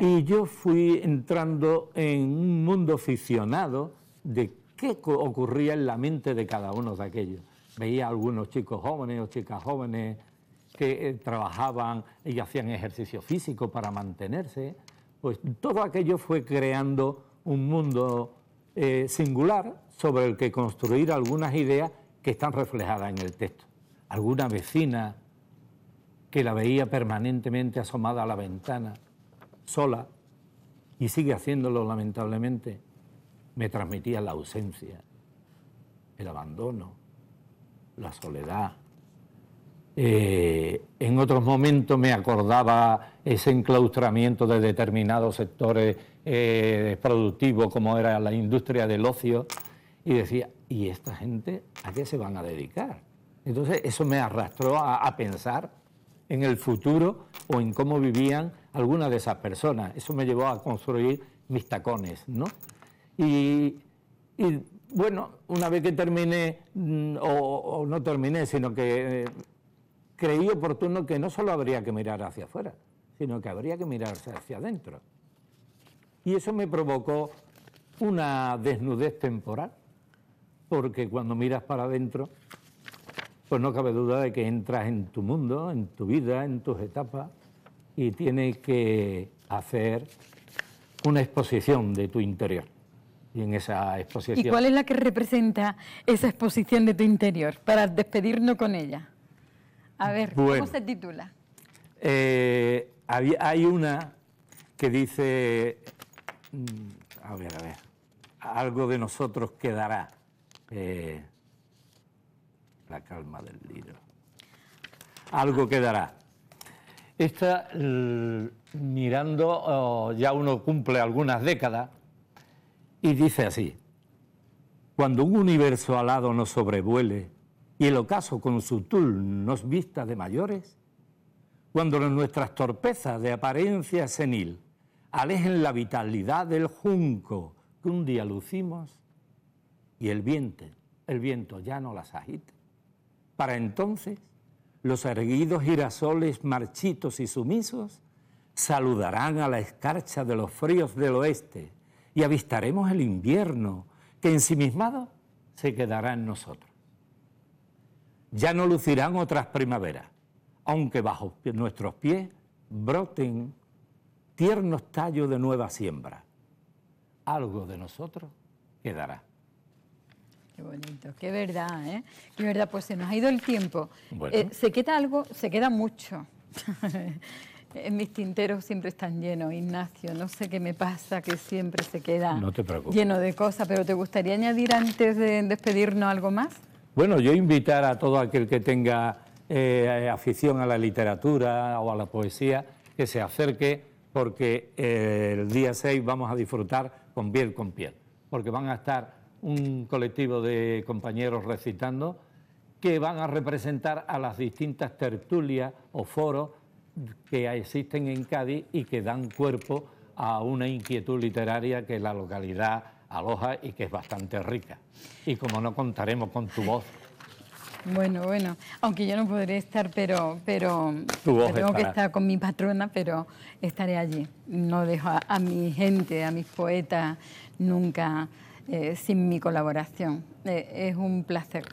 Y yo fui entrando en un mundo aficionado de ¿Qué ocurría en la mente de cada uno de aquellos? Veía algunos chicos jóvenes o chicas jóvenes que eh, trabajaban y hacían ejercicio físico para mantenerse. Pues todo aquello fue creando un mundo eh, singular sobre el que construir algunas ideas que están reflejadas en el texto. Alguna vecina que la veía permanentemente asomada a la ventana, sola, y sigue haciéndolo lamentablemente me transmitía la ausencia, el abandono, la soledad. Eh, en otros momentos me acordaba ese enclaustramiento de determinados sectores eh, productivos, como era la industria del ocio, y decía, ¿y esta gente a qué se van a dedicar? Entonces eso me arrastró a, a pensar en el futuro o en cómo vivían algunas de esas personas. Eso me llevó a construir mis tacones, ¿no? Y, bueno, una vez que terminé, mm, o, no terminé, sino que eh, creí oportuno que no solo habría que mirar hacia afuera, sino que habría que mirarse hacia adentro. Y eso me provocó una desnudez temporal, porque cuando miras para adentro, pues no cabe duda de que entras en tu mundo, en tu vida, en tus etapas, y tienes que hacer una exposición de tu interior y en esa exposición. ¿Y cuál es la que representa esa exposición de tu interior para despedirnos con ella? A ver, ¿cómo se titula? Eh, hay una que dice, mm, a ver, a ver, algo de nosotros quedará. Eh, la calma del libro. Algo quedará. Esta, mirando, oh, ya uno cumple algunas décadas, y dice así, cuando un universo alado nos sobrevuele y el ocaso con su tul nos vista de mayores, cuando nuestras torpezas de apariencia senil alejen la vitalidad del junco que un día lucimos y el viento, el viento ya no las agite. Para entonces, los erguidos girasoles marchitos y sumisos saludarán a la escarcha de los fríos del oeste y avistaremos el invierno que ensimismado se quedará en nosotros. Ya no lucirán otras primaveras, aunque bajo nuestros pies broten tiernos tallos de nueva siembra. Algo de nosotros quedará. Qué bonito, qué verdad, ¿eh? Qué verdad, pues se nos ha ido el tiempo. Eh, se queda algo, se queda mucho. mis tinteros siempre están llenos, Ignacio. No sé qué me pasa, que siempre se queda lleno de cosas, pero ¿te gustaría añadir antes de despedirnos algo más? Bueno, yo invitar a todo aquel que tenga eh, afición a la literatura o a la poesía, que se acerque, porque eh, el día 6 vamos a disfrutar con piel con piel, porque van a estar un colectivo de compañeros recitando que van a representar a las distintas tertulias o foros que existen en Cádiz y que dan cuerpo a una inquietud literaria que la localidad aloja y que es bastante rica. Y como no contaremos con tu voz. Bueno, bueno, aunque yo no podré estar, pero, pero tu tengo que estar con mi patrona, pero estaré allí. No dejo a, mi gente, a mis poetas, nunca eh, sin mi colaboración. Eh, es un placer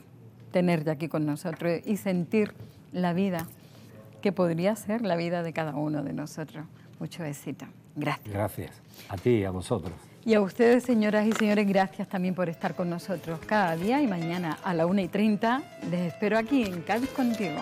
tenerte aquí con nosotros y sentir la vida que podría ser la vida de cada uno de nosotros. Mucho éxito. Gracias. Gracias. A ti y a vosotros. Y a ustedes, señoras y señores, gracias también por estar con nosotros cada día y mañana a la una y 30. Les espero aquí en Cádiz contigo.